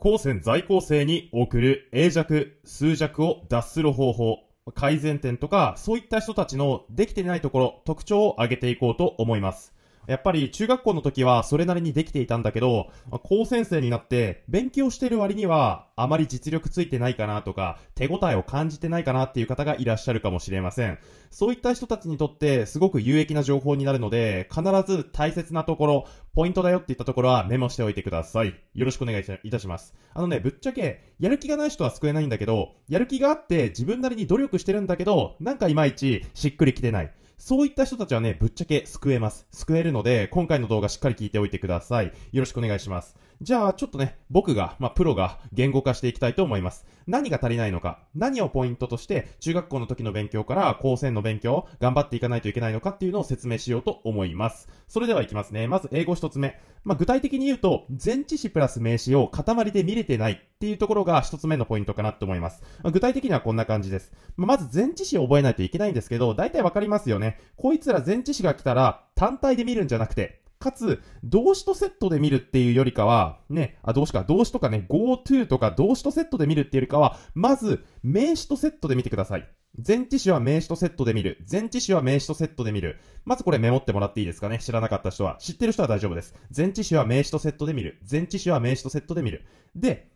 高専在校生に送る英弱、数弱を脱する方法、改善点とか、そういった人たちのできていないところ、特徴を挙げていこうと思います。やっぱり中学校の時はそれなりにできていたんだけど、高専生になって勉強してる割にはあまり実力ついてないかなとか、手応えを感じてないかなっていう方がいらっしゃるかもしれません。そういった人たちにとってすごく有益な情報になるので、必ず大切なところ、ポイントだよって言ったところはメモしておいてください。よろしくお願いいたします。あのね、ぶっちゃけ、やる気がない人は救えないんだけど、やる気があって自分なりに努力してるんだけど、なんかいまいちしっくりきてない。そういった人たちはね、ぶっちゃけ救えます。救えるので、今回の動画しっかり聞いておいてください。よろしくお願いします。じゃあ、ちょっとね、僕が、まあ、プロが言語化していきたいと思います。何が足りないのか、何をポイントとして、中学校の時の勉強から高専の勉強、頑張っていかないといけないのかっていうのを説明しようと思います。それではいきますね。まず、英語一つ目。まあ、具体的に言うと、前置詞プラス名詞を塊で見れてないっていうところが一つ目のポイントかなと思います。まあ、具体的にはこんな感じです。まあ、まず前置詞を覚えないといけないんですけど、大体わかりますよね。こいつら前置詞が来たら、単体で見るんじゃなくて、かつ、動詞とセットで見るっていうよりかは、ね、あ、動詞か、動詞とかね、GoTo とか動詞とセットで見るっていうよりかは、まず、名詞とセットで見てください。前置詞は名詞とセットで見る。前置詞は名詞とセットで見る。まずこれメモってもらっていいですかね知らなかった人は。知ってる人は大丈夫です。前置詞は名詞とセットで見る。前置詞は名詞とセットで見る。で、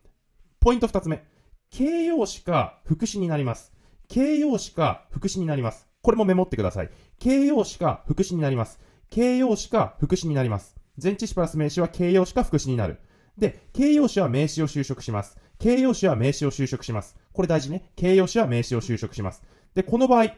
ポイント二つ目。形容詞か副詞になります。形容詞か副詞になります。これもメモってください。形容詞か副詞になります。形容詞か副詞になります。前置詞プラス名詞は形容詞か副詞になる。で、形容詞は名詞を修飾します。形容詞は名詞を修飾します。これ大事ね。形容詞は名詞を修飾します。で、この場合、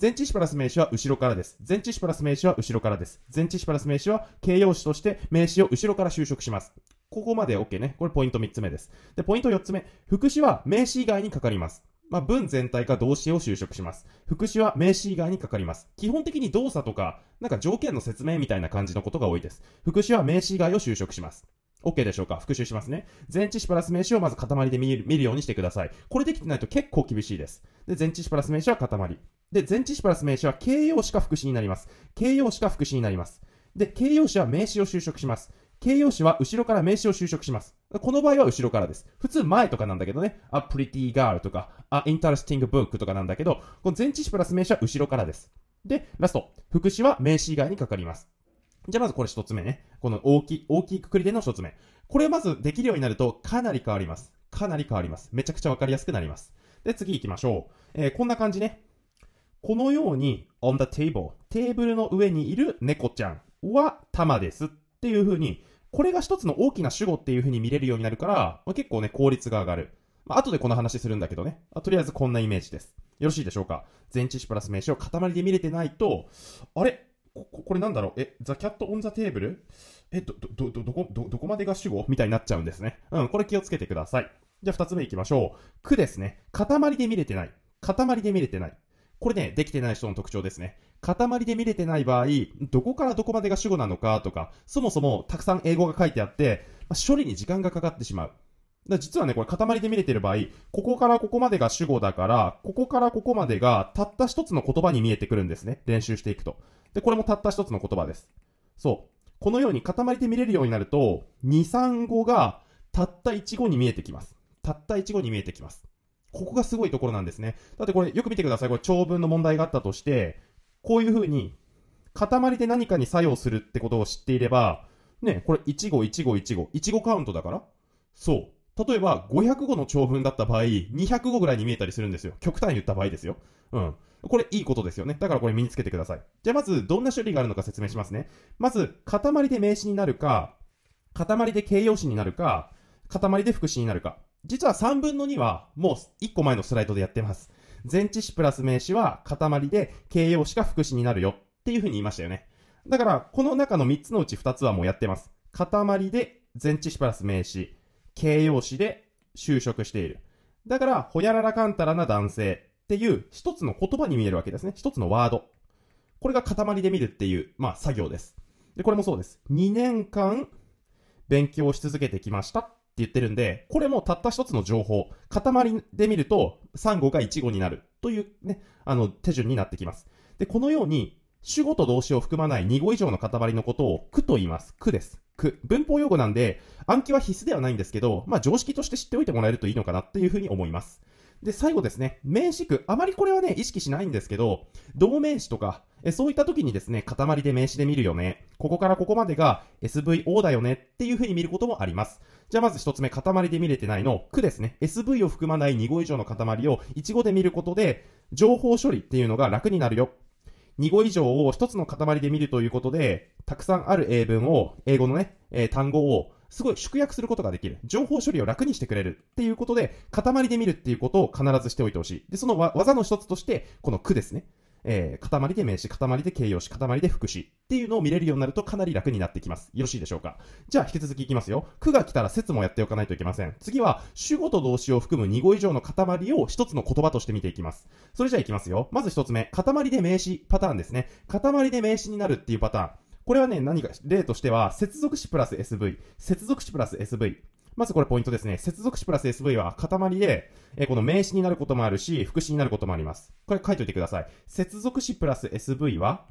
前置詞プラス名詞は後ろからです。前置詞プラス名詞は後ろからです。前置詞プラス名詞は形容詞として名詞を後ろから修飾します。ここまで OK ね。これポイント3つ目です。で、ポイント4つ目。副詞は名詞以外にかかります。まあ、文全体か動詞を修飾します。副詞は名詞以外にかかります。基本的に動作とか、なんか条件の説明みたいな感じのことが多いです。副詞は名詞以外を修飾します。OK でしょうか復習しますね。前置詞プラス名詞をまず塊で見るようにしてください。これできてないと結構厳しいです。で、前置詞プラス名詞は塊。で、前置詞プラス名詞は形容詞か副詞になります。形容詞か副詞になります。で、形容詞は名詞を修飾します。形容詞は後ろから名詞を修飾します。この場合は後ろからです。普通前とかなんだけどね、a pretty girl とか、a interesting book とかなんだけど、この前置詞プラス名詞は後ろからです。で、ラスト。副詞は名詞以外にかかります。じゃあまずこれ一つ目ね。この大きい、大きいくくりでの一つ目。これまずできるようになるとかなり変わります。かなり変わります。めちゃくちゃわかりやすくなります。で、次行きましょう。えー、こんな感じね。このように、on the table、テーブルの上にいる猫ちゃんは玉ですっていう風に、これが一つの大きな主語っていう風に見れるようになるから、まあ、結構ね、効率が上がる。まあ、後でこの話するんだけどね。あとりあえずこんなイメージです。よろしいでしょうか前置詞プラス名詞を塊で見れてないと、あれここれなんだろうえ、ザ・キャット・オン・ザ・テーブルえ、ど、ど、ど、どど、どこまでが主語みたいになっちゃうんですね。うん、これ気をつけてください。じゃあ二つ目行きましょう。句ですね。塊で見れてない。塊で見れてない。これね、できてない人の特徴ですね。塊で見れてない場合、どこからどこまでが主語なのかとか、そもそもたくさん英語が書いてあって、まあ、処理に時間がかかってしまう。だ実はね、これ塊で見れてる場合、ここからここまでが主語だから、ここからここまでがたった一つの言葉に見えてくるんですね。練習していくと。で、これもたった一つの言葉です。そう。このように塊で見れるようになると、2、3語がたった1語に見えてきます。たった1語に見えてきます。ここがすごいところなんですね。だってこれよく見てください。これ長文の問題があったとして、こういうふうに、塊で何かに作用するってことを知っていれば、ね、これ1号1号1号、1号カウントだからそう。例えば、500語の長文だった場合、200語ぐらいに見えたりするんですよ。極端に言った場合ですよ。うん。これいいことですよね。だからこれ身につけてください。じゃあまず、どんな種類があるのか説明しますね。まず、塊で名詞になるか、塊で形容詞になるか、塊で副詞になるか。実は3分の2はもう1個前のスライドでやってます。前置詞プラス名詞は塊で形容詞が副詞になるよっていうふうに言いましたよね。だから、この中の3つのうち2つはもうやってます。塊で前置詞プラス名詞、形容詞で就職している。だから、ほやららかんたらな男性っていう一つの言葉に見えるわけですね。一つのワード。これが塊で見るっていう、まあ作業です。で、これもそうです。2年間勉強し続けてきました言ってるんで、これもたった一つの情報、塊で見ると3号が1号になるというね、あの手順になってきます。で、このように主語と動詞を含まない2語以上の塊のことを句と言います。句です。句。文法用語なんで暗記は必須ではないんですけど、まあ常識として知っておいてもらえるといいのかなっていうふうに思います。で、最後ですね、名詞句。あまりこれはね、意識しないんですけど、同名詞とか、えそういった時にですね、塊で名詞で見るよね。ここからここまでが SVO だよねっていうふうに見ることもあります。じゃあまず一つ目、塊で見れてないの、区ですね。SV を含まない2語以上の塊を1語で見ることで、情報処理っていうのが楽になるよ。2語以上を1つの塊で見るということで、たくさんある英文を、英語のね、えー、単語を、すごい縮約することができる。情報処理を楽にしてくれるっていうことで、塊で見るっていうことを必ずしておいてほしい。で、その技の一つとして、この区ですね。えー、塊で名詞、塊で形容詞、塊で副詞っていうのを見れるようになるとかなり楽になってきます。よろしいでしょうかじゃあ引き続きいきますよ。句が来たら説もやっておかないといけません。次は主語と動詞を含む2語以上の塊を1つの言葉として見ていきます。それじゃあいきますよ。まず1つ目、塊で名詞パターンですね。塊で名詞になるっていうパターン。これはね、何か、例としては、接続詞プラス SV、接続詞プラス SV、まずこれポイントですね。接続詞プラス SV は塊で、えー、この名詞になることもあるし、副詞になることもあります。これ書いといてください。接続詞プラス SV は、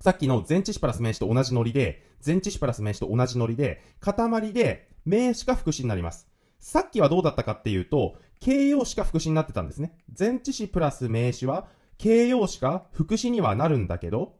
さっきの前置詞プラス名詞と同じノリで、前置詞プラス名詞と同じノリで、塊で名詞か副詞になります。さっきはどうだったかっていうと、形容詞か副詞になってたんですね。前置詞プラス名詞は、形容詞か副詞にはなるんだけど、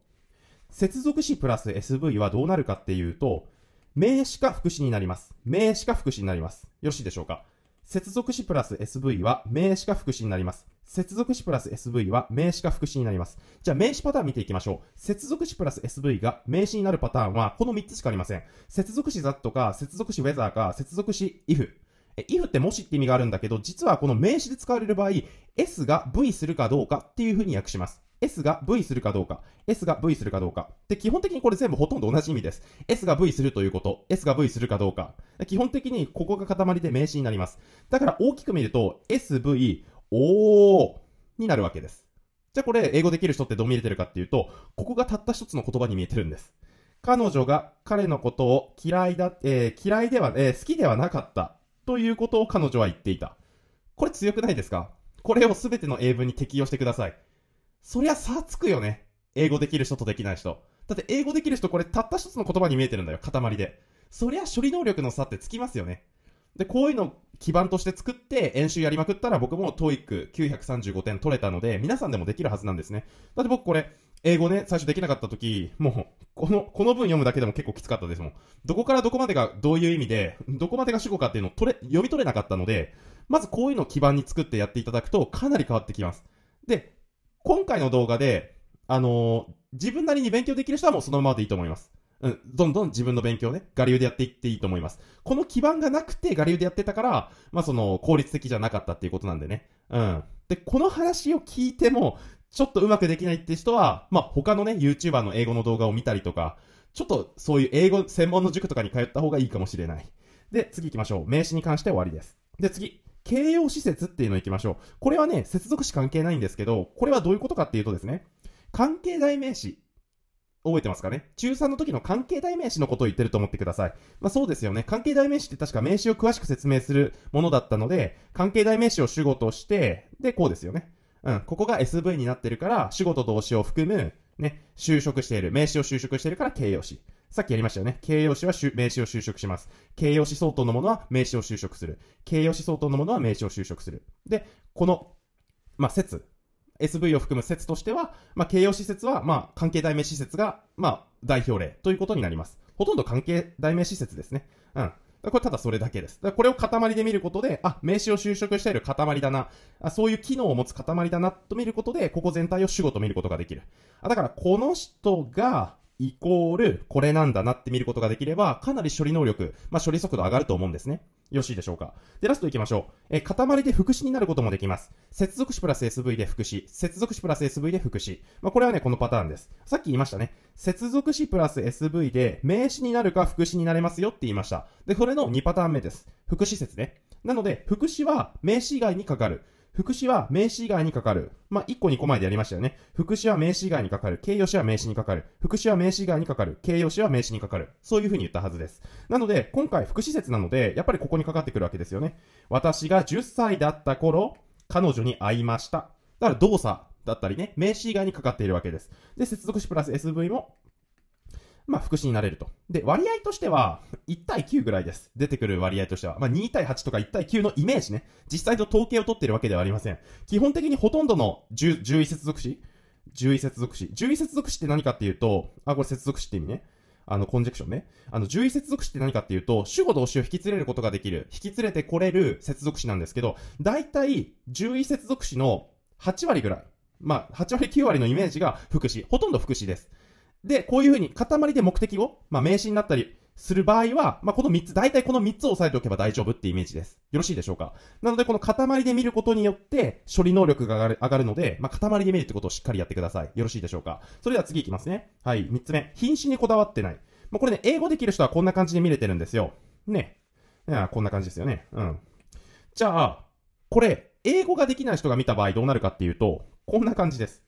接続詞プラス SV はどうなるかっていうと、名詞か副詞になります。名詞か副詞になります。よろしいでしょうか接続詞プラス SV は名詞か副詞になります。接続詞プラス SV は名詞か副詞になります。じゃあ名詞パターン見ていきましょう。接続詞プラス SV が名詞になるパターンはこの3つしかありません。接続詞 that か、接続詞 w e a t h e r か、接続詞 if。え、if ってもしって意味があるんだけど、実はこの名詞で使われる場合、S が V するかどうかっていう風に訳します。S が V するかどうか、S が V するかどうか。で、基本的にこれ全部ほとんど同じ意味です。S が V するということ、S が V するかどうか。基本的にここが塊で名詞になります。だから大きく見ると、SV、O になるわけです。じゃあこれ、英語できる人ってどう見れてるかっていうと、ここがたった一つの言葉に見えてるんです。彼女が彼のことを嫌いだ、えー、嫌いでは、えー、好きではなかったということを彼女は言っていた。これ強くないですかこれを全ての英文に適用してください。そりゃ差つくよね。英語できる人とできない人。だって英語できる人これたった一つの言葉に見えてるんだよ、塊で。そりゃ処理能力の差ってつきますよね。で、こういうの基盤として作って演習やりまくったら僕も TOEIC935 点取れたので、皆さんでもできるはずなんですね。だって僕これ、英語ね、最初できなかった時、もう、この、この文読むだけでも結構きつかったですもん。どこからどこまでがどういう意味で、どこまでが主語かっていうのを取れ、読み取れなかったので、まずこういうのを基盤に作ってやっていただくとかなり変わってきます。で、今回の動画で、あのー、自分なりに勉強できる人はもうそのままでいいと思います。うん、どんどん自分の勉強ね、我流でやっていっていいと思います。この基盤がなくて我流でやってたから、まあその、効率的じゃなかったっていうことなんでね。うん。で、この話を聞いても、ちょっとうまくできないって人は、まあ他のね、YouTuber の英語の動画を見たりとか、ちょっとそういう英語専門の塾とかに通った方がいいかもしれない。で、次行きましょう。名詞に関して終わりです。で、次。形容施設っていうの行きましょう。これはね、接続詞関係ないんですけど、これはどういうことかっていうとですね、関係代名詞。覚えてますかね中3の時の関係代名詞のことを言ってると思ってください。まあそうですよね。関係代名詞って確か名詞を詳しく説明するものだったので、関係代名詞を主語として、で、こうですよね。うん。ここが SV になってるから、主語と動詞を含む、ね、就職している。名詞を就職しているから形容詞。さっきやりましたよね。形容詞は名詞を修飾します。形容詞相当のものは名詞を修飾する。形容詞相当のものは名詞を修飾する。で、この、まあ、説。SV を含む説としては、まあ、形容詞説は、まあ、関係代名詞説が、まあ、代表例ということになります。ほとんど関係代名詞説ですね。うん。これただそれだけです。だこれを塊で見ることで、あ、名詞を修飾している塊だなあ、そういう機能を持つ塊だなと見ることで、ここ全体を主語と見ることができる。あだからこの人が、イコールこれなんだなって見ることができれば、かなり処理能力、まあ、処理速度上がると思うんですね。よろしいでしょうか。で、ラスト行きましょう。え塊で副詞になることもできます。接続詞プラス SV で副詞、接続詞プラス SV で副詞。まあ、これはね、このパターンです。さっき言いましたね。接続詞プラス SV で名詞になるか副詞になれますよって言いました。で、これの2パターン目です。副詞説ね。なので、副詞は名詞以外にかかる。副詞は名詞以外にかかる。まあ、1個2個前でやりましたよね。副詞は名詞以外にかかる。形容詞は名詞にかかる。副詞は名詞以外にかかる。形容詞は名詞にかかる。そういう風に言ったはずです。なので、今回副詞説なので、やっぱりここにかかってくるわけですよね。私が10歳だった頃、彼女に会いました。だから動作だったりね、名詞以外にかかっているわけです。で、接続詞プラス SV もまあ、福祉になれると。で、割合としては、1対9ぐらいです。出てくる割合としては。まあ、2対8とか1対9のイメージね。実際と統計を取ってるわけではありません。基本的にほとんどの10、1接続詞獣医接続詞。獣医接続詞って何かっていうと、あ、これ接続詞って意味ね。あの、コンジェクションね。あの、獣医接続詞って何かっていうと、主語同士を引き連れることができる、引き連れてこれる接続詞なんですけど、大体、獣医接続詞の8割ぐらい。まあ、8割9割のイメージが福祉。ほとんど福祉です。で、こういうふうに塊で目的を、まあ、名詞になったりする場合は、まあ、この3つ、大体この3つを押さえておけば大丈夫ってイメージです。よろしいでしょうかなので、この塊で見ることによって、処理能力が上がる上がるので、まあ、塊で見るってことをしっかりやってください。よろしいでしょうかそれでは次いきますね。はい、3つ目。品詞にこだわってない。まあ、これね、英語できる人はこんな感じで見れてるんですよ。ね。こんな感じですよね。うん。じゃあ、これ、英語ができない人が見た場合どうなるかっていうと、こんな感じです。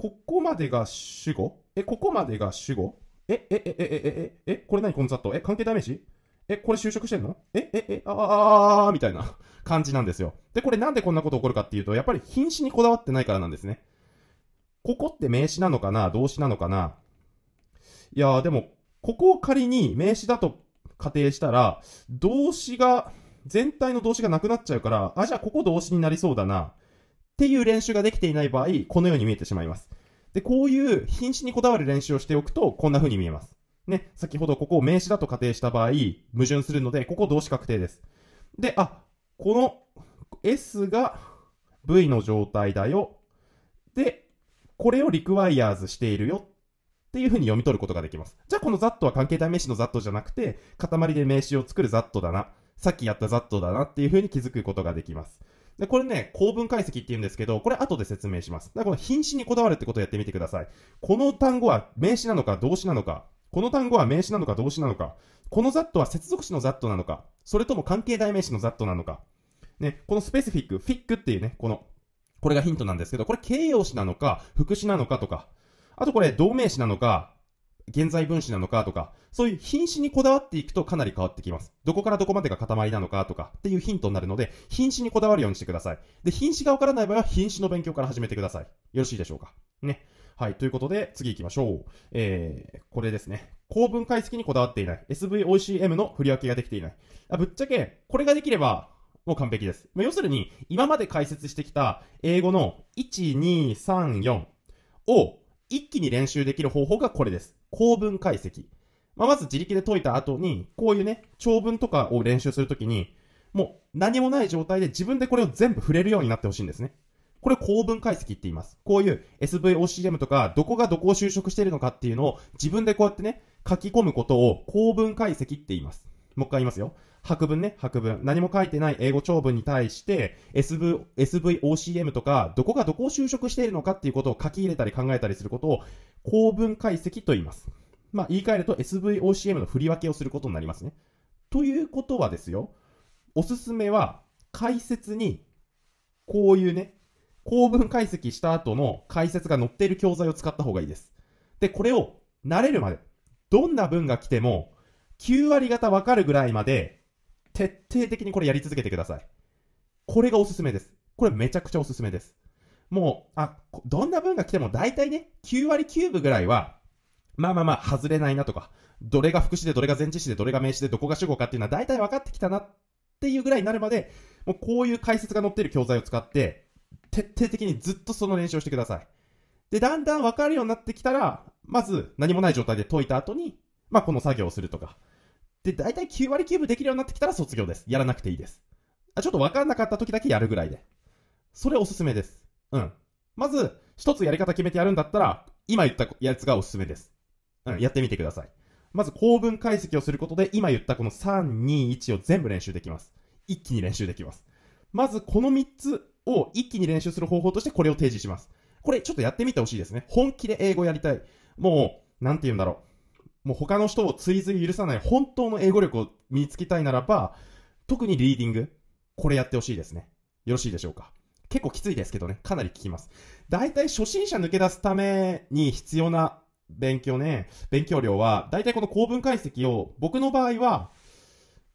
ここまでが主語え、ここまでが主語え、え、え、え、え、え、え、これ何このサートえ、関係ダメージえ、これ就職してんのえ、え、え、あー、みたいな 感じなんですよ。で、これなんでこんなこと起こるかっていうと、やっぱり品詞にこだわってないからなんですね。ここって名詞なのかな動詞なのかないやー、でも、ここを仮に名詞だと仮定したら、動詞が、全体の動詞がなくなっちゃうから、あ、じゃあここ動詞になりそうだな。っていう練習ができていない場合、このように見えてしまいます。で、こういう品詞にこだわる練習をしておくと、こんな風に見えます。ね、先ほどここを名詞だと仮定した場合、矛盾するので、ここ動詞確定です。で、あ、この S が V の状態だよ。で、これをリクワイアーズしているよっていう風に読み取ることができます。じゃあこの ZAT は関係代名詞の ZAT じゃなくて、塊で名詞を作るザットだな。さっきやったザットだなっていう風に気づくことができます。で、これね、構文解析って言うんですけど、これ後で説明します。だからこの品詞にこだわるってことをやってみてください。この単語は名詞なのか動詞なのか、この単語は名詞なのか動詞なのか、このザットは接続詞のザットなのか、それとも関係代名詞のザットなのか、ね、このスペシフィック、フィックっていうね、この、これがヒントなんですけど、これ形容詞なのか、副詞なのかとか、あとこれ動名詞なのか、現在分子なのかとか、そういう品種にこだわっていくとかなり変わってきます。どこからどこまでが塊なのかとかっていうヒントになるので、品種にこだわるようにしてください。で、品種がわからない場合は品種の勉強から始めてください。よろしいでしょうかね。はい。ということで、次行きましょう。えー、これですね。高文解析にこだわっていない。SVOCM の振り分けができていない。あぶっちゃけ、これができれば、もう完璧です。まあ、要するに、今まで解説してきた英語の1、2、3、4を一気に練習できる方法がこれです。構文解析。まあ、まず自力で解いた後に、こういうね、長文とかを練習するときに、もう何もない状態で自分でこれを全部触れるようになってほしいんですね。これ構文解析って言います。こういう SVOCM とか、どこがどこを就職しているのかっていうのを自分でこうやってね、書き込むことを構文解析って言います。もう一回言いますよ。博文ね、博文。何も書いてない英語長文に対して、SV、SVOCM とか、どこがどこを就職しているのかっていうことを書き入れたり考えたりすることを、公文解析と言います。まあ、言い換えると SVOCM の振り分けをすることになりますね。ということはですよ、おすすめは、解説に、こういうね、公文解析した後の解説が載っている教材を使った方がいいです。で、これを慣れるまで、どんな文が来ても、9割方わかるぐらいまで徹底的にこれやり続けてください。これがおすすめです。これめちゃくちゃおすすめです。もう、あ、どんな分が来ても大体ね、9割9分ぐらいは、まあまあまあ、外れないなとか、どれが副詞でどれが前置詞でどれが名詞でどこが主語かっていうのは大体分かってきたなっていうぐらいになるまで、もうこういう解説が載ってる教材を使って、徹底的にずっとその練習をしてください。で、だんだん分かるようになってきたら、まず何もない状態で解いた後に、まあこの作業をするとか、で、大体9割9分できるようになってきたら卒業です。やらなくていいです。あちょっとわかんなかった時だけやるぐらいで。それおすすめです。うん。まず、一つやり方決めてやるんだったら、今言ったやつがおすすめです。うん、やってみてください。まず、構文解析をすることで、今言ったこの3、2、1を全部練習できます。一気に練習できます。まず、この3つを一気に練習する方法としてこれを提示します。これ、ちょっとやってみてほしいですね。本気で英語やりたい。もう、なんて言うんだろう。もう他の人を追随許さない本当の英語力を身につきたいならば、特にリーディング、これやってほしいですね。よろしいでしょうか。結構きついですけどね、かなり効きます。大体初心者抜け出すために必要な勉強ね、勉強量は、大体この構文解析を、僕の場合は、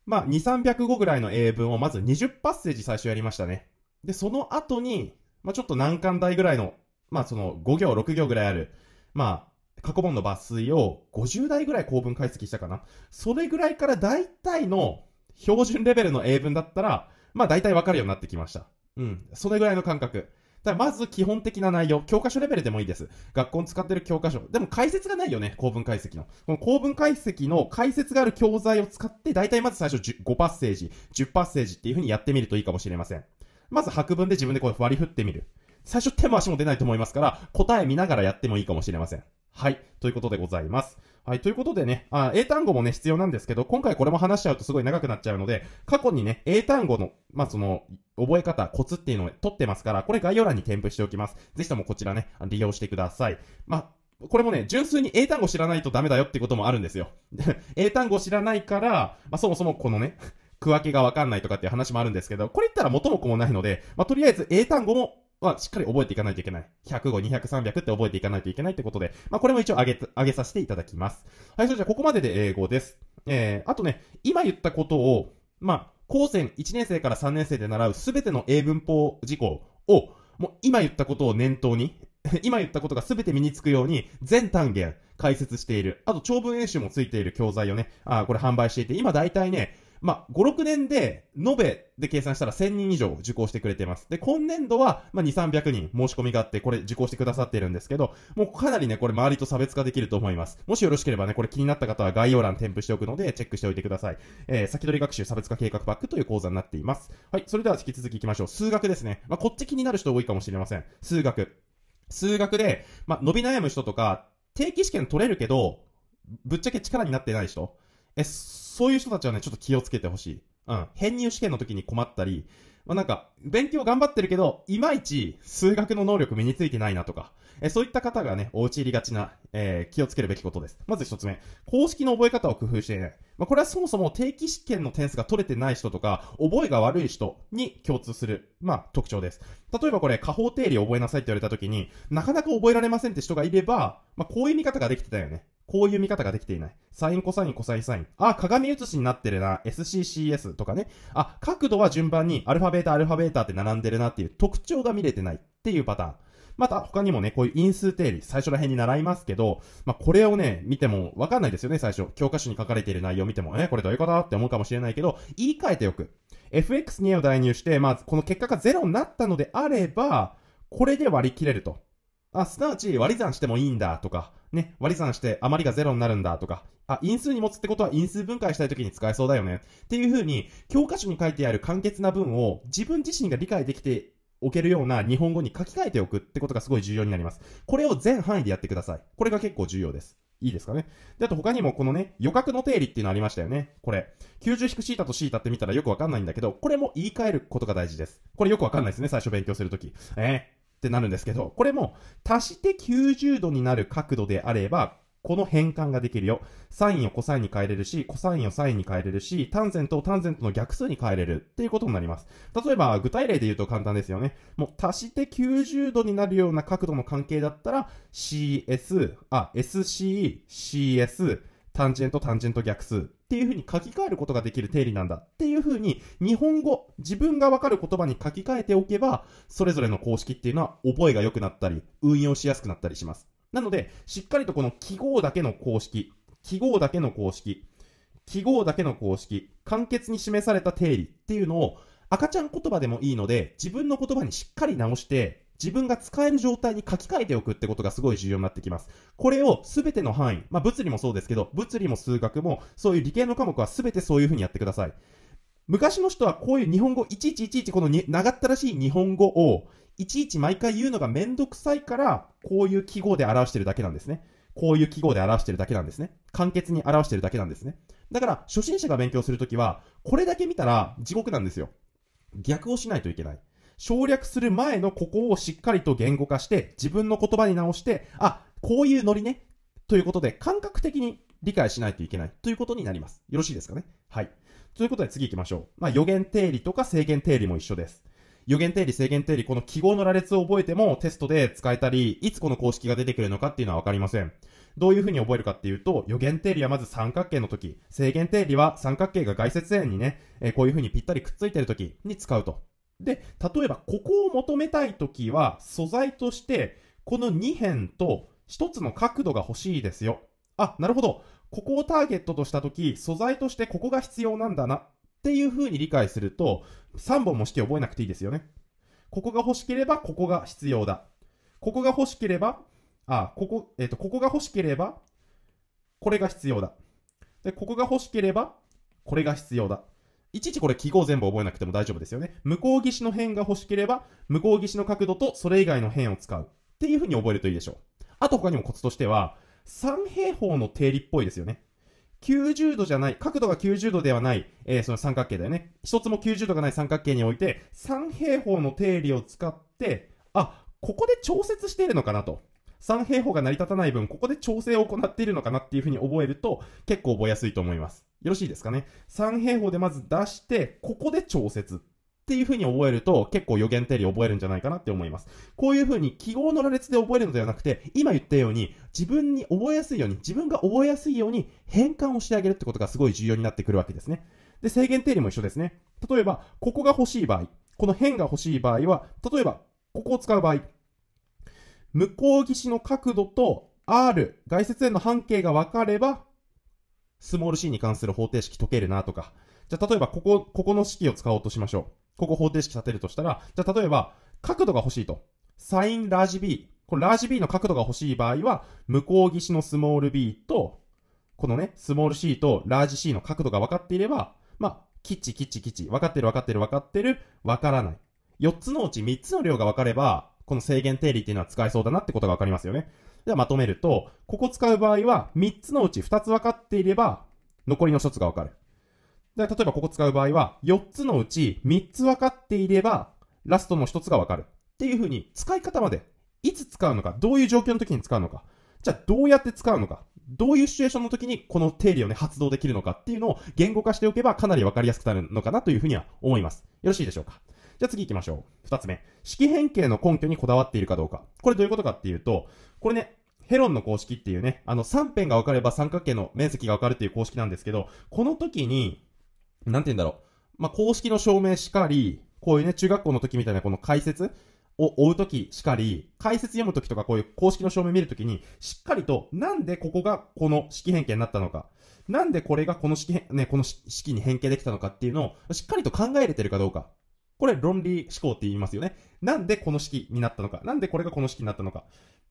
まあ、2、300語ぐらいの英文をまず20パッセージ最初やりましたね。で、その後に、まあ、ちょっと難関台ぐらいの、まあ、その5行、6行ぐらいある、まあ、過去問の抜粋を50代ぐらい構文解析したかな。それぐらいから大体の標準レベルの英文だったら、まあ大体わかるようになってきました。うん。それぐらいの感覚。だまず基本的な内容、教科書レベルでもいいです。学校に使ってる教科書。でも解説がないよね、公文解析の。この公文解析の解説がある教材を使って、大体まず最初5パッセージ、10パッセージっていう風にやってみるといいかもしれません。まず白文で自分でこう割り振ってみる。最初手も足も出ないと思いますから、答え見ながらやってもいいかもしれません。はい。ということでございます。はい。ということでね、あ英単語もね、必要なんですけど、今回これも話しちゃうとすごい長くなっちゃうので、過去にね、英単語の、まあ、その、覚え方、コツっていうのを取ってますから、これ概要欄に添付しておきます。ぜひともこちらね、利用してください。まあこれもね、純粋に英単語知らないとダメだよってこともあるんですよ。英単語知らないから、まあ、そもそもこのね、区分けがわかんないとかっていう話もあるんですけど、これ言ったら元も子もないので、まあ、とりあえず英単語もはしっかり覚えていかないといけない。105、200、300って覚えていかないといけないってことで、まあ、これも一応上げ、上げさせていただきます。はい、それじゃあここまでで英語です。えー、あとね、今言ったことを、まあ、高専1年生から3年生で習うすべての英文法事項を、もう今言ったことを念頭に、今言ったことがすべて身につくように、全単元解説している。あと、長文演習もついている教材をね、あこれ販売していて、今大体ね、まあ、5、6年で、延べで計算したら1000人以上受講してくれてます。で、今年度は、まあ、2、300人申し込みがあって、これ受講してくださってるんですけど、もうかなりね、これ周りと差別化できると思います。もしよろしければね、これ気になった方は概要欄添付しておくので、チェックしておいてください。えー、先取り学習差別化計画パックという講座になっています。はい、それでは引き続き行きましょう。数学ですね。まあ、こっち気になる人多いかもしれません。数学。数学で、まあ、伸び悩む人とか、定期試験取れるけど、ぶっちゃけ力になってない人。え、そういう人たちはね、ちょっと気をつけてほしい。うん。編入試験の時に困ったり、まあ、なんか、勉強頑張ってるけど、いまいち数学の能力身についてないなとか、えそういった方がね、お陥りがちな、えー、気をつけるべきことです。まず一つ目、公式の覚え方を工夫していない。まあ、これはそもそも定期試験の点数が取れてない人とか、覚えが悪い人に共通する、まあ、特徴です。例えばこれ、下方定理を覚えなさいって言われた時に、なかなか覚えられませんって人がいれば、まあ、こういう見方ができてたよね。こういう見方ができていない。サインコサインコサイン、サイン。あ、鏡写しになってるな。SCCS とかね。あ、角度は順番にアルファベータアルファベータって並んでるなっていう特徴が見れてないっていうパターン。また他にもね、こういう因数定理、最初ら辺に習いますけど、まあ、これをね、見てもわかんないですよね、最初。教科書に書かれている内容を見ても、え、これどういうことって思うかもしれないけど、言い換えておく。FX2 を代入して、まあ、この結果が0になったのであれば、これで割り切れると。あ、すなわち割り算してもいいんだとか、ね、割り算して余りが0になるんだとか、あ、因数に持つってことは因数分解したい時に使えそうだよね。っていう風に、教科書に書いてある簡潔な文を自分自身が理解できておけるような日本語に書き換えておくってことがすごい重要になります。これを全範囲でやってください。これが結構重要です。いいですかね。で、あと他にもこのね、予角の定理っていうのありましたよね。これ。90-θ と θ って見たらよくわかんないんだけど、これも言い換えることが大事です。これよくわかんないですね、最初勉強するとき。ええーってなるんですけど、これも足して90度になる角度であれば、この変換ができるよ。サインをコサインに変えれるし、コサインをサインに変えれるし、タンゼントをタンゼントの逆数に変えれるっていうことになります。例えば、具体例で言うと簡単ですよね。もう足して90度になるような角度の関係だったら、CS、あ、SC、CS、単ジェント、単ジェント逆数っていうふうに書き換えることができる定理なんだっていうふうに、日本語、自分がわかる言葉に書き換えておけば、それぞれの公式っていうのは覚えが良くなったり、運用しやすくなったりします。なので、しっかりとこの記号だけの公式、記号だけの公式、記号だけの公式、簡潔に示された定理っていうのを、赤ちゃん言葉でもいいので、自分の言葉にしっかり直して、自分が使える状態に書き換えておくってことがすごい重要になってきます。これをすべての範囲、まあ物理もそうですけど、物理も数学も、そういう理系の科目はすべてそういうふうにやってください。昔の人はこういう日本語、いちいちいちいちこの長ったらしい日本語を、いちいち毎回言うのがめんどくさいから、こういう記号で表してるだけなんですね。こういう記号で表してるだけなんですね。簡潔に表してるだけなんですね。だから、初心者が勉強するときは、これだけ見たら地獄なんですよ。逆をしないといけない。省略する前のここをしっかりと言語化して、自分の言葉に直して、あ、こういうノリね。ということで、感覚的に理解しないといけないということになります。よろしいですかねはい。ということで次行きましょう。まあ、予言定理とか制限定理も一緒です。予言定理、制限定理、この記号の羅列を覚えてもテストで使えたり、いつこの公式が出てくるのかっていうのはわかりません。どういうふうに覚えるかっていうと、予言定理はまず三角形の時、制限定理は三角形が外接円にね、えー、こういうふうにぴったりくっついてる時に使うと。で、例えばここを求めたいときは、素材として、この2辺と1つの角度が欲しいですよ。あ、なるほど。ここをターゲットとしたとき、素材としてここが必要なんだなっていう風に理解すると、3本も式覚えなくていいですよね。ここが欲しければ、ここが必要だ。ここが欲しければ、あ、ここ、えっ、ー、と、ここが欲しければ、これが必要だ。で、ここが欲しければ、これが必要だ。いちいちこれ記号全部覚えなくても大丈夫ですよね。向こう岸の辺が欲しければ、向こう岸の角度とそれ以外の辺を使う。っていう風に覚えるといいでしょう。あと他にもコツとしては、三平方の定理っぽいですよね。90度じゃない、角度が90度ではない、えー、その三角形だよね。一つも90度がない三角形において、三平方の定理を使って、あ、ここで調節しているのかなと。三平方が成り立たない分、ここで調整を行っているのかなっていうふうに覚えると、結構覚えやすいと思います。よろしいですかね。三平方でまず出して、ここで調節。っていう風に覚えると結構予言定理覚えるんじゃないかなって思います。こういう風に記号の羅列で覚えるのではなくて、今言ったように自分に覚えやすいように、自分が覚えやすいように変換をしてあげるってことがすごい重要になってくるわけですね。で、制限定理も一緒ですね。例えば、ここが欲しい場合、この辺が欲しい場合は、例えば、ここを使う場合、向こう岸の角度と R、外接円の半径が分かれば、スモール c に関する方程式解けるなとか。じゃあ例えばここ、ここの式を使おうとしましょう。ここ方程式立てるとしたら、じゃあ例えば角度が欲しいと。サインラージ B。これラージ B の角度が欲しい場合は、向こう岸のスモール B と、このね、スモール C とラージ C の角度が分かっていれば、まあ、キッチキッチキッチ、分かってる分かってる分かってる、分からない。4つのうち3つの量が分かれば、この制限定理っていうのは使えそうだなってことがわかりますよね。ではまとめると、ここ使う場合は、3つのうち2つ分かっていれば、残りの1つがわかる。で、例えばここ使う場合は、4つのうち3つ分かっていれば、ラストの1つがわかる。っていう風に、使い方まで、いつ使うのか、どういう状況の時に使うのか、じゃあどうやって使うのか、どういうシチュエーションの時にこの定理をね、発動できるのかっていうのを言語化しておけばかなりわかりやすくなるのかなというふうには思います。よろしいでしょうかじゃあ次行きましょう。二つ目。式変形の根拠にこだわっているかどうか。これどういうことかっていうと、これね、ヘロンの公式っていうね、あの3辺が分かれば三角形の面積が分かるっていう公式なんですけど、この時に、なんて言うんだろう。まあ、公式の証明しかり、こういうね、中学校の時みたいなこの解説を追う時しかり、解説読む時とかこういう公式の証明見るときに、しっかりと、なんでここがこの式変形になったのか、なんでこれがこの式、ね、この式に変形できたのかっていうのを、しっかりと考えれてるかどうか。これ論理思考って言いますよね。なんでこの式になったのか。なんでこれがこの式になったのか。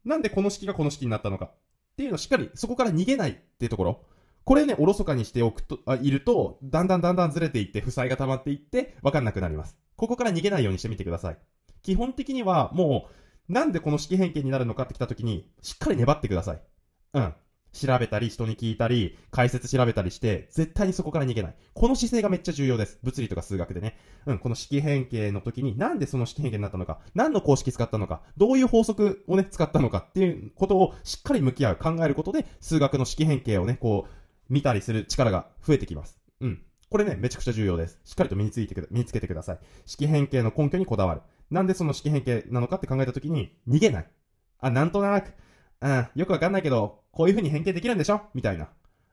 なんでこの式がこの式になったのか。っていうのをしっかりそこから逃げないっていうところ。これね、おろそかにしておくと、あいると、だんだんだんだんずれていって、負債が溜まっていって、わかんなくなります。ここから逃げないようにしてみてください。基本的には、もう、なんでこの式変形になるのかってきたときに、しっかり粘ってください。うん。調べたり、人に聞いたり、解説調べたりして、絶対にそこから逃げない。この姿勢がめっちゃ重要です。物理とか数学でね。うん、この式変形の時に、なんでその式変形になったのか、何の公式使ったのか、どういう法則をね、使ったのかっていうことをしっかり向き合う、考えることで、数学の式変形をね、こう、見たりする力が増えてきます。うん。これね、めちゃくちゃ重要です。しっかりと身について身につけてください。式変形の根拠にこだわる。なんでその式変形なのかって考えた時に、逃げない。あ、なんとなく、うん、よくわかんないけど、こういう風に変形できるんでしょみたいな。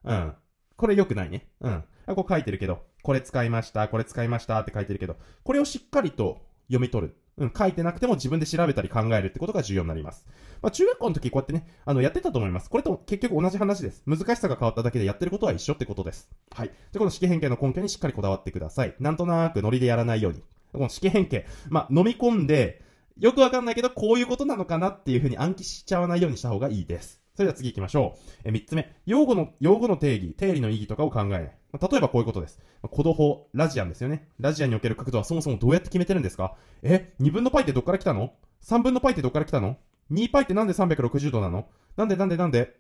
うん。これ良くないね。うん。あ、こう書いてるけど、これ使いました、これ使いましたって書いてるけど、これをしっかりと読み取る。うん、書いてなくても自分で調べたり考えるってことが重要になります。まあ、中学校の時こうやってね、あの、やってたと思います。これと結局同じ話です。難しさが変わっただけでやってることは一緒ってことです。はい。で、この式変形の根拠にしっかりこだわってください。なんとなくノリでやらないように。この式変形。まあ、飲み込んで、よくわかんないけど、こういうことなのかなっていうふうに暗記しちゃわないようにした方がいいです。それでは次行きましょう。え、三つ目。用語の、用語の定義、定理の意義とかを考えない。まあ、例えばこういうことです。まあ、コド法、ラジアンですよね。ラジアンにおける角度はそもそもどうやって決めてるんですかえ、2分の π ってどっから来たの ?3 分の π ってどっから来たの ?2π ってなんで360度なのなんでなんでなんで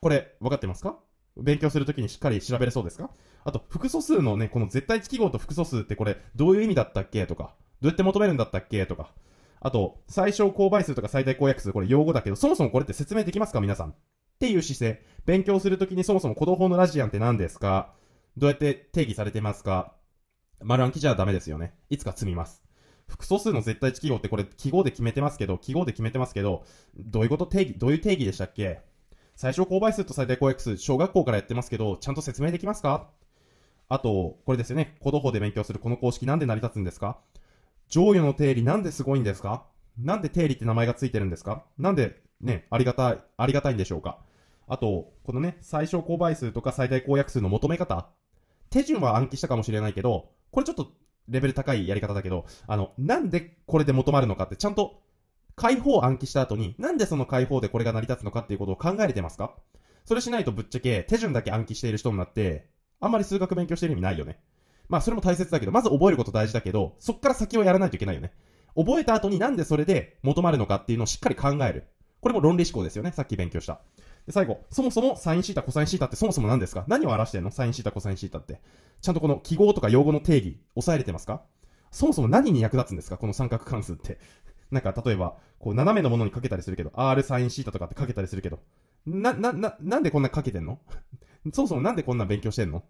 これ、分かってますか勉強するときにしっかり調べれそうですかあと、複素数のね、この絶対値記号と複素数ってこれ、どういう意味だったっけとか、どうやって求めるんだったっけとか、あと、最小公倍数とか最大公約数、これ用語だけど、そもそもこれって説明できますか皆さん。っていう姿勢。勉強するときにそもそも鼓動法のラジアンって何ですかどうやって定義されてますか丸暗記じゃダメですよね。いつか積みます。複素数の絶対値記号ってこれ記号で決めてますけど、記号で決めてますけど、どういうこと定義、どういう定義でしたっけ最小公倍数と最大公約数、小学校からやってますけど、ちゃんと説明できますかあと、これですよね。鼓動法で勉強するこの公式なんで成り立つんですか上与の定理なんですごいんですかなんで定理って名前がついてるんですかなんでね、ありがたい、ありがたいんでしょうかあと、このね、最小公倍数とか最大公約数の求め方。手順は暗記したかもしれないけど、これちょっとレベル高いやり方だけど、あの、なんでこれで求まるのかってちゃんと解放暗記した後に、なんでその解放でこれが成り立つのかっていうことを考えれてますかそれしないとぶっちゃけ手順だけ暗記している人になって、あんまり数学勉強してる意味ないよね。まあそれも大切だけど、まず覚えること大事だけど、そっから先をやらないといけないよね。覚えた後になんでそれで求まるのかっていうのをしっかり考える。これも論理思考ですよね。さっき勉強した。で、最後、そもそもサインシータ、コサインシータってそもそも何ですか何を表してんのサインシータ、コサインシータって。ちゃんとこの記号とか用語の定義、押さえれてますかそもそも何に役立つんですかこの三角関数って。なんか、例えば、こう、斜めのものにかけたりするけど、R サインシータとかってかけたりするけど、な、な、な、なんでこんなかけてんの そもそもなんでこんな勉強してんの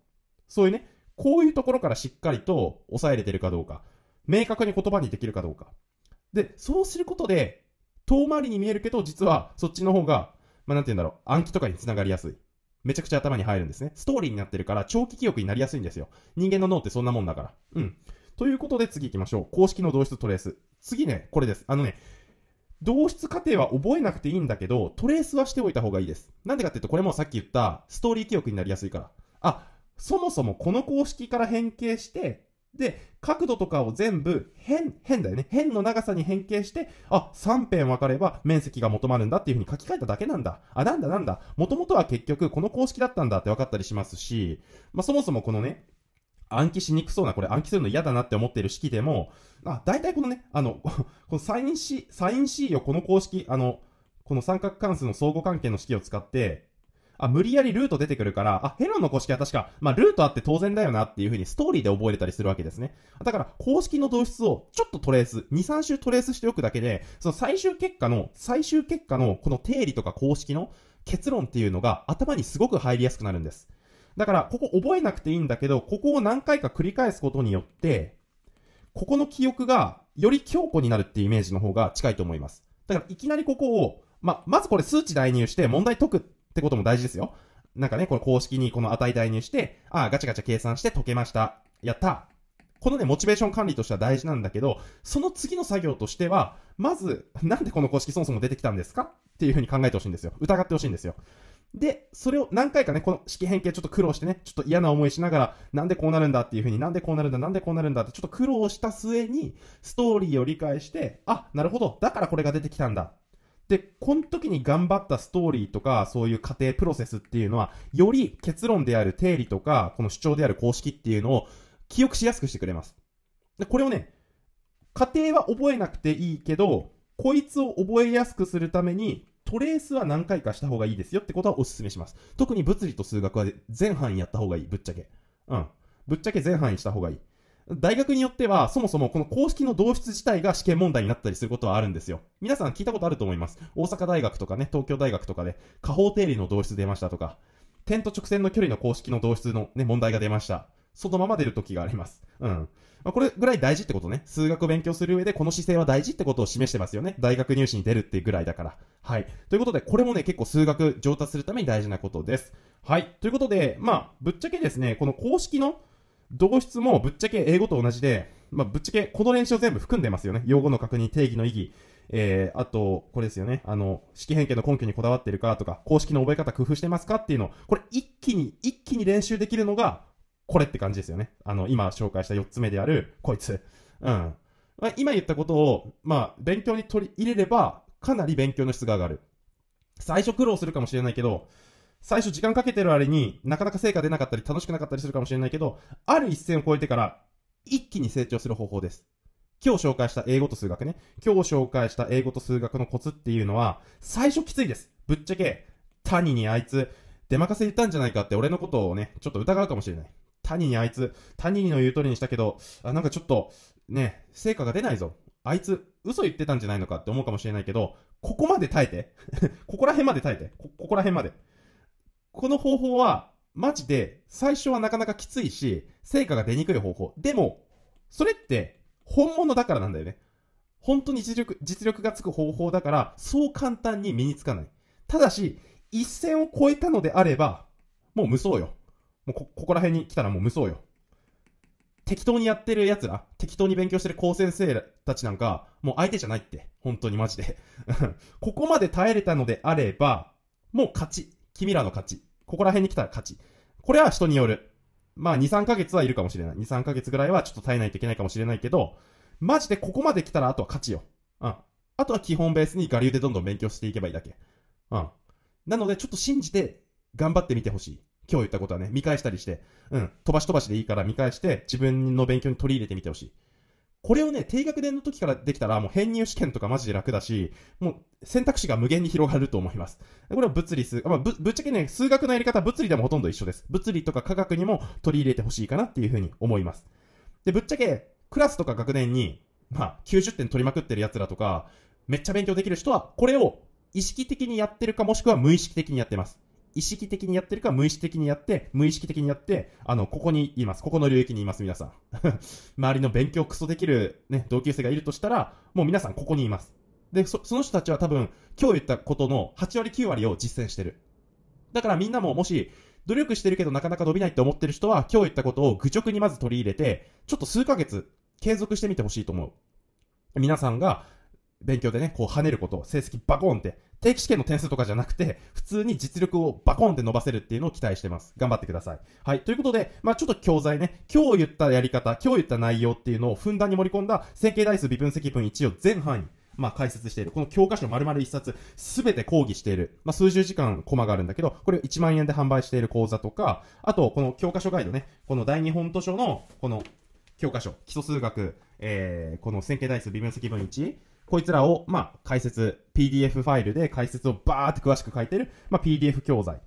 そういうね、こういうところからしっかりと抑えれてるかどうか、明確に言葉にできるかどうか。で、そうすることで、遠回りに見えるけど、実はそっちの方が、まあ、なんて言うんだろう、暗記とかにつながりやすい。めちゃくちゃ頭に入るんですね。ストーリーになってるから長期記憶になりやすいんですよ。人間の脳ってそんなもんだから。うん。ということで次行きましょう。公式の同質トレース。次ね、これです。あのね、同質過程は覚えなくていいんだけど、トレースはしておいた方がいいです。なんでかっていうと、これもさっき言ったストーリー記憶になりやすいから。あ、そもそもこの公式から変形して、で、角度とかを全部変、変だよね。変の長さに変形して、あ、3辺分かれば面積が求まるんだっていう風に書き換えただけなんだ。あ、なんだなんだ。もともとは結局この公式だったんだって分かったりしますし、まあ、そもそもこのね、暗記しにくそうな、これ暗記するの嫌だなって思っている式でも、あ、大体このね、あの、このサイン C、サイン C をこの公式、あの、この三角関数の相互関係の式を使って、あ、無理やりルート出てくるから、あ、ヘロンの公式は確か、まあ、ルートあって当然だよなっていう風にストーリーで覚えれたりするわけですね。だから、公式の導出をちょっとトレース、2、3週トレースしておくだけで、その最終結果の、最終結果のこの定理とか公式の結論っていうのが頭にすごく入りやすくなるんです。だから、ここ覚えなくていいんだけど、ここを何回か繰り返すことによって、ここの記憶がより強固になるっていうイメージの方が近いと思います。だから、いきなりここを、ま、まずこれ数値代入して問題解くってことも大事ですよ。なんかね、この公式にこの値代入して、ああ、ガチャガチャ計算して解けました。やったこのね、モチベーション管理としては大事なんだけど、その次の作業としては、まず、なんでこの公式そもそも出てきたんですかっていうふうに考えてほしいんですよ。疑ってほしいんですよ。で、それを何回かね、この式変形ちょっと苦労してね、ちょっと嫌な思いしながら、なんでこうなるんだっていうふうに、なんでこうなるんだ、なんでこうなるんだって、ちょっと苦労した末に、ストーリーを理解して、あ、なるほど、だからこれが出てきたんだで、この時に頑張ったストーリーとか、そういう過程、プロセスっていうのは、より結論である定理とか、この主張である公式っていうのを記憶しやすくしてくれます。で、これをね、過程は覚えなくていいけど、こいつを覚えやすくするために、トレースは何回かした方がいいですよってことはお勧めします。特に物理と数学は全範囲やった方がいい、ぶっちゃけ。うん。ぶっちゃけ前半にした方がいい。大学によっては、そもそもこの公式の導出自体が試験問題になったりすることはあるんですよ。皆さん聞いたことあると思います。大阪大学とかね、東京大学とかで、下方定理の導出出ましたとか、点と直線の距離の公式の導出のね、問題が出ました。そのまま出る時があります。うん。まあ、これぐらい大事ってことね。数学を勉強する上でこの姿勢は大事ってことを示してますよね。大学入試に出るっていうぐらいだから。はい。ということで、これもね、結構数学上達するために大事なことです。はい。ということで、まあ、ぶっちゃけですね、この公式の動質もぶっちゃけ英語と同じで、まあ、ぶっちゃけこの練習を全部含んでますよね。用語の確認、定義の意義。えー、あと、これですよね。あの、式変形の根拠にこだわってるかとか、公式の覚え方工夫してますかっていうのを、これ一気に、一気に練習できるのが、これって感じですよね。あの、今紹介した4つ目である、こいつ。うん。まあ、今言ったことを、まあ、勉強に取り入れれば、かなり勉強の質が上がる。最初苦労するかもしれないけど、最初時間かけてるあれになかなか成果出なかったり楽しくなかったりするかもしれないけど、ある一線を越えてから一気に成長する方法です。今日紹介した英語と数学ね。今日紹介した英語と数学のコツっていうのは、最初きついです。ぶっちゃけ、谷にあいつ、出まかせ言ったんじゃないかって俺のことをね、ちょっと疑うかもしれない。谷にあいつ、谷の言う通りにしたけど、あ、なんかちょっと、ね、成果が出ないぞ。あいつ、嘘言ってたんじゃないのかって思うかもしれないけど、ここまで耐えて。ここら辺まで耐えて。こ、ここら辺まで。この方法は、マジで、最初はなかなかきついし、成果が出にくい方法。でも、それって、本物だからなんだよね。本当に実力、実力がつく方法だから、そう簡単に身につかない。ただし、一線を越えたのであれば、もう無双よ。もうこ、ここら辺に来たらもう無双よ。適当にやってる奴ら、適当に勉強してる高先生たちなんか、もう相手じゃないって。本当にマジで。ここまで耐えれたのであれば、もう勝ち。君らの勝ち。ここら辺に来たら勝ち。これは人による。まあ、2、3ヶ月はいるかもしれない。2、3ヶ月ぐらいはちょっと耐えないといけないかもしれないけど、マジでここまで来たらあとは勝ちよ。うん。あとは基本ベースに我流でどんどん勉強していけばいいだけ。うん。なので、ちょっと信じて頑張ってみてほしい。今日言ったことはね、見返したりして、うん、飛ばし飛ばしでいいから見返して、自分の勉強に取り入れてみてほしい。これをね、低学年の時からできたら、もう編入試験とかマジで楽だし、もう選択肢が無限に広がると思います。これは物理数、まあ、ぶ、ぶっちゃけね、数学のやり方は物理でもほとんど一緒です。物理とか科学にも取り入れてほしいかなっていうふうに思います。で、ぶっちゃけ、クラスとか学年に、まあ、90点取りまくってる奴らとか、めっちゃ勉強できる人は、これを意識的にやってるかもしくは無意識的にやってます。意識的にやってるか、無意識的にやって、無意識的にやって、あの、ここにいます。ここの領域にいます、皆さん。周りの勉強クソできる、ね、同級生がいるとしたら、もう皆さんここにいます。で、そ、その人たちは多分、今日言ったことの8割9割を実践してる。だからみんなももし、努力してるけどなかなか伸びないって思ってる人は、今日言ったことを愚直にまず取り入れて、ちょっと数ヶ月、継続してみてほしいと思う。皆さんが勉強でね、こう跳ねること、成績バコーンって、定期試験の点数とかじゃなくて、普通に実力をバコーンって伸ばせるっていうのを期待してます。頑張ってください。はい。ということで、まあちょっと教材ね、今日言ったやり方、今日言った内容っていうのをふんだんに盛り込んだ、線形代数微分積分1を全範囲、まあ、解説している。この教科書丸々一冊、すべて講義している。まあ、数十時間コマがあるんだけど、これ1万円で販売している講座とか、あと、この教科書ガイドね、この大日本図書の、この教科書、基礎数学、えー、この線形代数微分積分1、こいつらを、まあ、解説、PDF ファイルで解説をバーって詳しく書いてる、まあ、PDF 教材。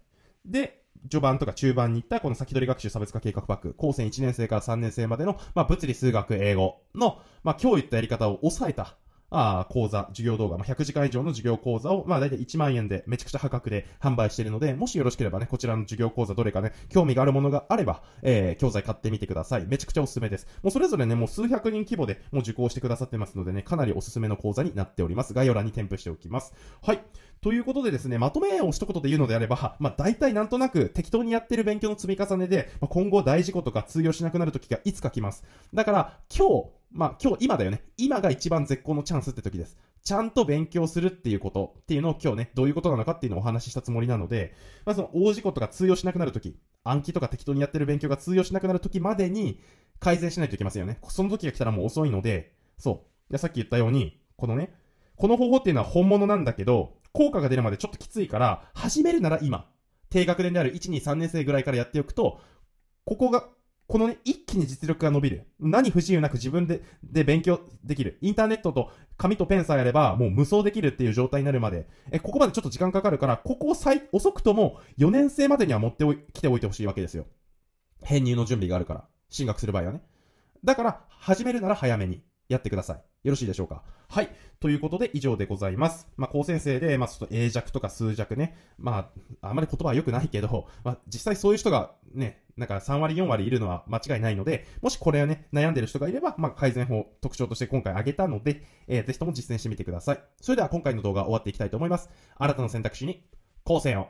で、序盤とか中盤に行ったこの先取り学習差別化計画パック、高専1年生から3年生までの、まあ、物理、数学、英語の、まあ、今日言ったやり方を抑えた、あ講座、授業動画、まあ、100時間以上の授業講座を、まあ、大体1万円で、めちゃくちゃ破格で販売しているので、もしよろしければね、こちらの授業講座どれかね、興味があるものがあれば、えー、教材買ってみてください。めちゃくちゃおすすめです。もうそれぞれね、もう数百人規模で、もう受講してくださってますのでね、かなりおすすめの講座になっております。概要欄に添付しておきます。はい。ということでですね、まとめを一言で言うのであれば、まあ、大体なんとなく適当にやってる勉強の積み重ねで、まあ、今後大事故とか通用しなくなる時がいつか来ます。だから、今日、まあ今日、今だよね。今が一番絶好のチャンスって時です。ちゃんと勉強するっていうことっていうのを今日ね、どういうことなのかっていうのをお話ししたつもりなので、まあその大事故とか通用しなくなるとき、暗記とか適当にやってる勉強が通用しなくなるときまでに改善しないといけませんよね。その時が来たらもう遅いので、そう。さっき言ったように、このね、この方法っていうのは本物なんだけど、効果が出るまでちょっときついから、始めるなら今。低学年である1、2、3年生ぐらいからやっておくと、ここがこのね、一気に実力が伸びる。何不自由なく自分で、で勉強できる。インターネットと紙とペンさえあれば、もう無双できるっていう状態になるまで。え、ここまでちょっと時間かかるから、ここを最、遅くとも4年生までには持っておい、来ておいてほしいわけですよ。編入の準備があるから。進学する場合はね。だから、始めるなら早めにやってください。よろしいでしょうか。はい。ということで、以上でございます。まあ、高専生で、まあ、ちょっと英弱とか数弱ね。まあ、あまり言葉は良くないけど、まあ、実際そういう人がね、なんか3割4割いるのは間違いないので、もしこれをね、悩んでる人がいれば、まあ、改善法、特徴として今回挙げたので、えー、ぜひとも実践してみてください。それでは今回の動画終わっていきたいと思います。新たな選択肢に、高専を。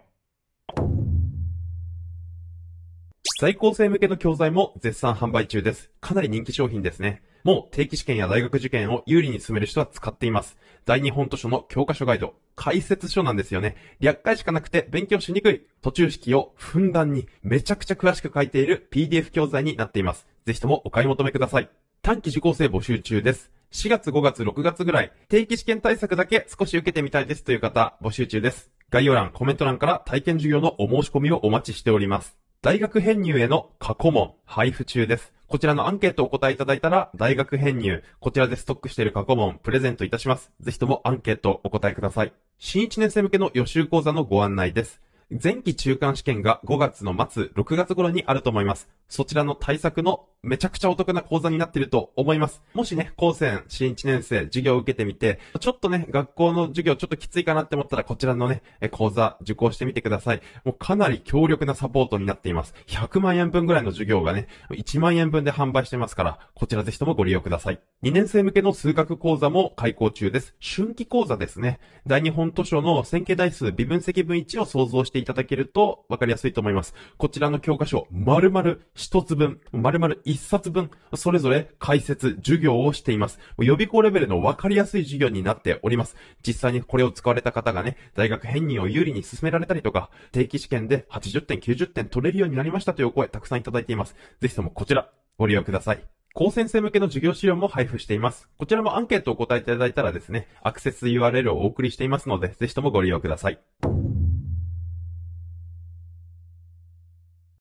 在校生向けの教材も絶賛販売中です。かなり人気商品ですね。もう定期試験や大学受験を有利に進める人は使っています。大日本図書の教科書ガイド、解説書なんですよね。略解しかなくて勉強しにくい。途中式をふんだんにめちゃくちゃ詳しく書いている PDF 教材になっています。ぜひともお買い求めください。短期受講生募集中です。4月、5月、6月ぐらい、定期試験対策だけ少し受けてみたいですという方、募集中です。概要欄、コメント欄から体験授業のお申し込みをお待ちしております。大学編入への過去問、配布中です。こちらのアンケートをお答えいただいたら、大学編入、こちらでストックしている過去問、プレゼントいたします。ぜひともアンケートお答えください。新1年生向けの予習講座のご案内です。前期中間試験が5月の末、6月頃にあると思います。そちらの対策のめちゃくちゃお得な講座になっていると思います。もしね、高専新1年生授業を受けてみて、ちょっとね、学校の授業ちょっときついかなって思ったら、こちらのね、講座受講してみてください。もうかなり強力なサポートになっています。100万円分ぐらいの授業がね、1万円分で販売してますから、こちらぜひともご利用ください。2年生向けの数学講座も開講中です。春季講座ですね。大日本図書の線形台数微分積分1を想像してていただけると分かりやすいと思います。こちらの教科書、丸々一つ分、丸々一冊分、それぞれ解説、授業をしています。予備校レベルの分かりやすい授業になっております。実際にこれを使われた方がね、大学編入を有利に進められたりとか、定期試験で80点、90点取れるようになりましたという声たくさんいただいています。ぜひともこちら、ご利用ください。高専生向けの授業資料も配布しています。こちらもアンケートをお答えいただいたらですね、アクセス URL をお送りしていますので、ぜひともご利用ください。